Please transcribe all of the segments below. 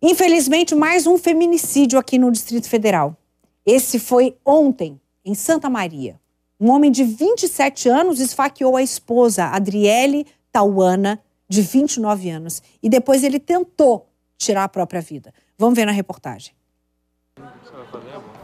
Infelizmente, mais um feminicídio aqui no Distrito Federal. Esse foi ontem, em Santa Maria. Um homem de 27 anos esfaqueou a esposa, Adriele Tauana, de 29 anos, e depois ele tentou tirar a própria vida. Vamos ver na reportagem.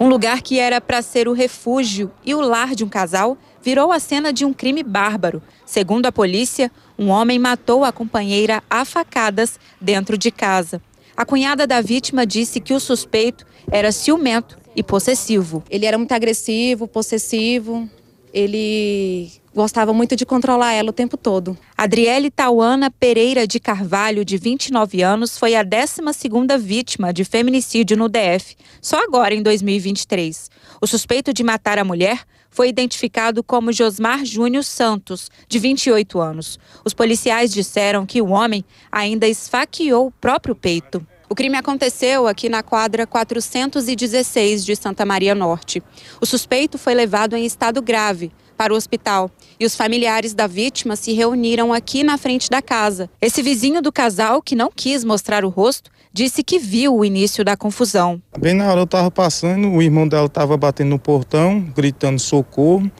Um lugar que era para ser o refúgio e o lar de um casal virou a cena de um crime bárbaro. Segundo a polícia, um homem matou a companheira a facadas dentro de casa. A cunhada da vítima disse que o suspeito era ciumento e possessivo. Ele era muito agressivo, possessivo. Ele gostava muito de controlar ela o tempo todo. Adriele Tauana Pereira de Carvalho, de 29 anos, foi a 12ª vítima de feminicídio no DF, só agora em 2023. O suspeito de matar a mulher foi identificado como Josmar Júnior Santos, de 28 anos. Os policiais disseram que o homem ainda esfaqueou o próprio peito. O crime aconteceu aqui na quadra 416 de Santa Maria Norte. O suspeito foi levado em estado grave para o hospital e os familiares da vítima se reuniram aqui na frente da casa. Esse vizinho do casal, que não quis mostrar o rosto, disse que viu o início da confusão. Bem na hora eu estava passando, o irmão dela estava batendo no portão, gritando socorro.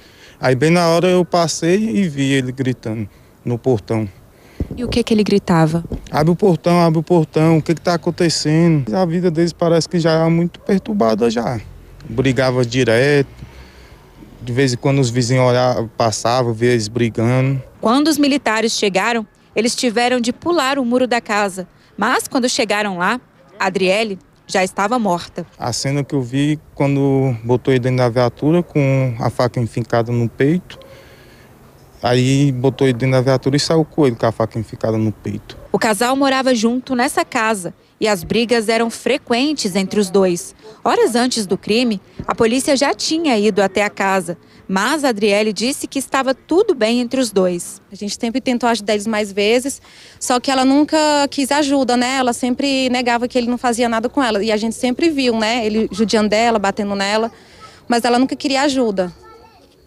Aí bem na hora eu passei e vi ele gritando no portão. E o que, que ele gritava? Abre o portão, abre o portão, o que está acontecendo? A vida deles parece que já é muito perturbada já. Brigava direto, de vez em quando os vizinhos olhavam, passavam, via eles brigando. Quando os militares chegaram, eles tiveram de pular o muro da casa. Mas quando chegaram lá, Adriele já estava morta. A cena que eu vi quando botou ele dentro da viatura com a faca enfincada no peito, Aí botou ele dentro da viatura e saiu com ele com a faca enficada no peito. O casal morava junto nessa casa e as brigas eram frequentes entre os dois. Horas antes do crime, a polícia já tinha ido até a casa, mas a Adriele disse que estava tudo bem entre os dois. A gente sempre tentou ajudar eles mais vezes, só que ela nunca quis ajuda, né? Ela sempre negava que ele não fazia nada com ela. E a gente sempre viu, né? Ele judiando dela, batendo nela, mas ela nunca queria ajuda.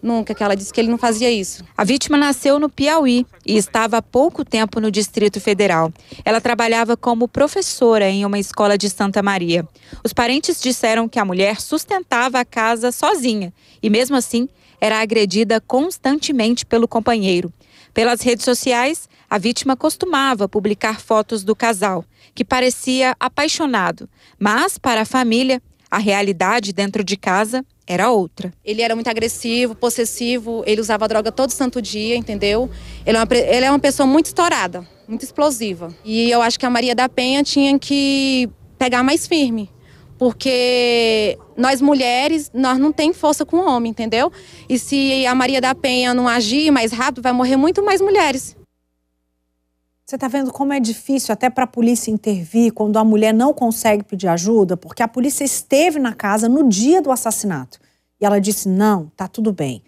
Nunca, que ela disse que ele não fazia isso. A vítima nasceu no Piauí e estava há pouco tempo no Distrito Federal. Ela trabalhava como professora em uma escola de Santa Maria. Os parentes disseram que a mulher sustentava a casa sozinha e, mesmo assim, era agredida constantemente pelo companheiro. Pelas redes sociais, a vítima costumava publicar fotos do casal, que parecia apaixonado, mas, para a família, a realidade dentro de casa era outra. Ele era muito agressivo, possessivo, ele usava droga todo santo dia, entendeu? Ele é uma, ele é uma pessoa muito estourada, muito explosiva. E eu acho que a Maria da Penha tinha que pegar mais firme. Porque nós mulheres, nós não tem força com o homem, entendeu? E se a Maria da Penha não agir mais rápido, vai morrer muito mais mulheres. Você está vendo como é difícil até para a polícia intervir quando a mulher não consegue pedir ajuda, porque a polícia esteve na casa no dia do assassinato e ela disse: não, tá tudo bem.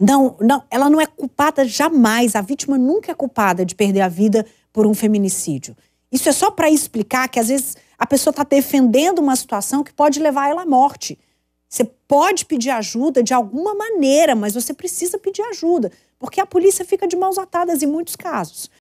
Não, não, ela não é culpada jamais. A vítima nunca é culpada de perder a vida por um feminicídio. Isso é só para explicar que às vezes a pessoa está defendendo uma situação que pode levar ela à morte. Você pode pedir ajuda de alguma maneira, mas você precisa pedir ajuda, porque a polícia fica de mãos atadas em muitos casos.